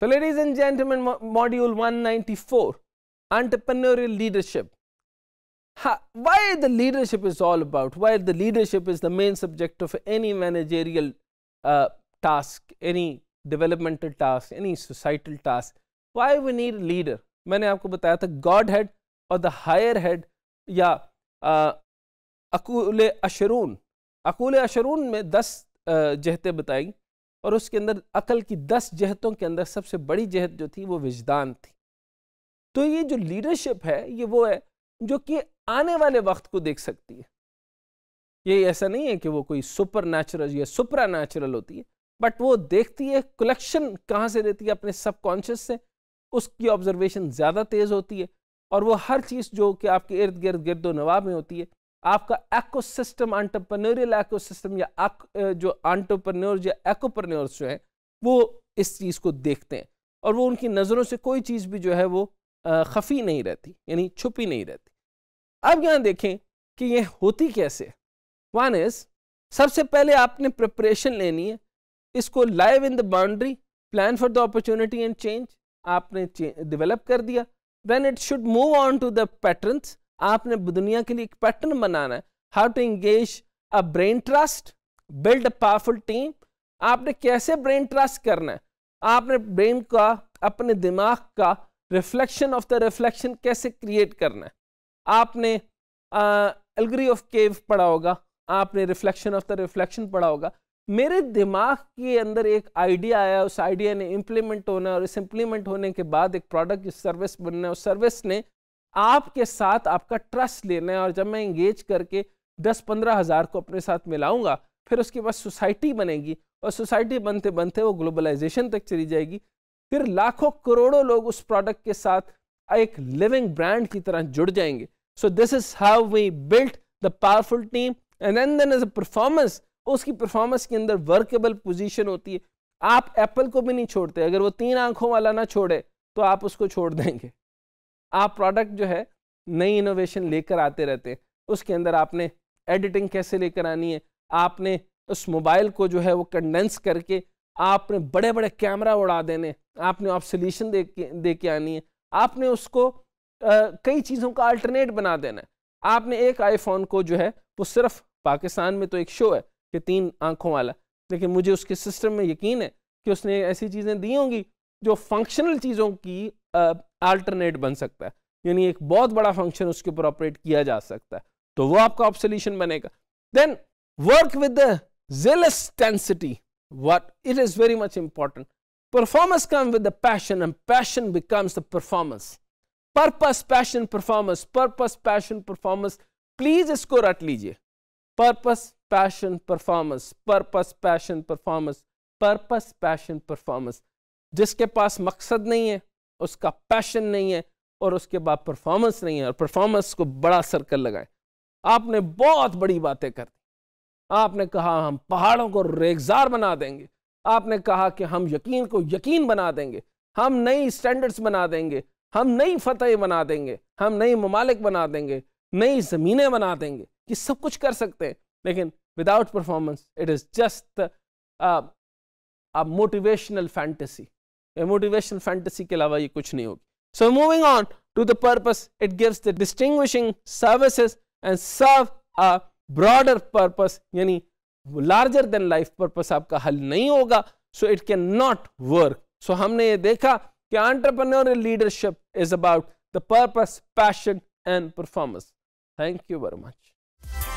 So, ladies and gentlemen, mo module 194 entrepreneurial leadership. Ha, why the leadership is all about, why the leadership is the main subject of any managerial uh, task, any developmental task, any societal task. Why we need a leader? मैंने आपको बताया था god head और the higher head या आ, a cool अशरून a cool अशरून में दस जहते बताई और उसके अंदर अकल की दस जहतों के अंदर सबसे बड़ी जहत जो थी वो विजदान थी तो ये जो लीडरशिप है ये वो है जो कि आने वाले वक्त को देख सकती है ये ऐसा नहीं है कि वो कोई सुपर नेचुरल या सुपरा नेचुरल होती है बट वो देखती है कलेक्शन कहाँ से देती है अपने सबकॉन्शियस से उसकी ऑब्जर्वेशन ज़्यादा तेज़ होती है और वो हर चीज़ जो कि आपके इर्द गिर्द गिरदो नवाब में होती है आपका एकोसिस्टम एंटरप्रेन्योरियल एकोसिस्टम या एक, जो एंटरप्रेन्योर या एकोप्रन्योर्स जो हैं वो इस चीज़ को देखते हैं और वो उनकी नज़रों से कोई चीज़ भी जो है वो खफी नहीं रहती यानी छुपी नहीं रहती अब यहाँ देखें कि ये होती कैसे वन इज़ सबसे पहले आपने प्रिपरेशन लेनी है इसको live in the boundary plan for the opportunity and change आपने डेवलप कर दिया then it should move on to the patterns आपने दुनिया के लिए एक पैटर्न बनाना है how to engage a brain trust build a powerful team आपने कैसे ब्रेन ट्रस्ट करना है आपने ब्रेन का अपने दिमाग का रिफ्लेक्शन ऑफ द रिफ्लेक्शन कैसे क्रिएट करना है आपने एलग्री ऑफ केव पढ़ा होगा आपने रिफ्लेक्शन ऑफ द रिफ्लेक्शन पढ़ा होगा मेरे दिमाग के अंदर एक आइडिया आया उस आइडिया ने इम्प्लीमेंट होना और इस इम्प्लीमेंट होने के बाद एक प्रोडक्ट सर्विस बनना है उस सर्विस ने आपके साथ आपका ट्रस्ट लेना है और जब मैं इंगेज करके दस पंद्रह हज़ार को अपने साथ मिलाऊंगा फिर उसके बाद सोसाइटी बनेगी और सोसाइटी बनते बनते वो ग्लोबलाइजेशन तक चली जाएगी फिर लाखों करोड़ों लोग उस प्रोडक्ट के साथ एक लिविंग ब्रांड की तरह जुड़ जाएंगे so this is how we built the powerful team and an then as a performance उसकी परफॉर्मेंस के अंदर वर्केबल पोजिशन होती है आप एप्पल को भी नहीं छोड़ते अगर वो तीन आंखों वाला ना छोड़े तो आप उसको छोड़ देंगे आप प्रोडक्ट जो है नई इनोवेशन लेकर आते रहते हैं उसके अंदर आपने एडिटिंग कैसे लेकर आनी है आपने उस मोबाइल को जो है वो कंडेंस करके आपने बड़े बड़े कैमरा उड़ा देने आपने ऑप्सोल्यूशन दे के दे के आनी है आपने उसको आ, कई चीज़ों का अल्टरनेट बना देना है आपने एक आईफोन को जो है वो सिर्फ पाकिस्तान में तो एक शो है कि तीन आंखों वाला लेकिन मुझे उसके सिस्टम में यकीन है कि उसने ऐसी चीज़ें दी होंगी जो फंक्शनल चीज़ों की अल्टरनेट बन सकता है यानी एक बहुत बड़ा फंक्शन उसके ऊपर ऑपरेट किया जा सकता है तो वो आपका ऑप्सोल्यूशन बनेगा then work with the jealous tensity what it is very much important performance come with the passion and passion becomes the performance purpose passion performance purpose passion performance please इसको रट लीजिए purpose passion performance purpose passion performance purpose passion performance जिसके पास मकसद नहीं है उसका passion नहीं है और उसके बाद परफॉर्मेंस नहीं है और परफॉर्मेंस को बड़ा सर्कल लगाए आपने बहुत बड़ी बातें कर दी आपने कहा हम पहाड़ों को रेगजार बना देंगे आपने कहा कि हम यकीन को यकीन बना देंगे हम नई स्टैंडर्ड्स बना देंगे हम नई फतेह बना देंगे हम नई ममालिक बना देंगे नई ज़मीनें बना देंगे ये सब कुछ कर सकते हैं लेकिन without performance it is just motivational fantasy motivation fantasy के अलावा ये कुछ नहीं होगी so moving on to the purpose it gives the distinguishing services and serve a broader purpose यानी लार्जर देन लाइफ पर्पस आपका हल नहीं होगा so it can not work so हमने ये देखा कि entrepreneur leadership is about the purpose passion and performance thank you very much